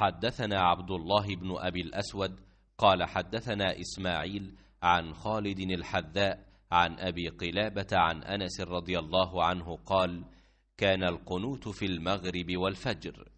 حدثنا عبد الله بن أبي الأسود قال حدثنا إسماعيل عن خالد الحذاء عن أبي قلابة عن أنس رضي الله عنه قال كان القنوت في المغرب والفجر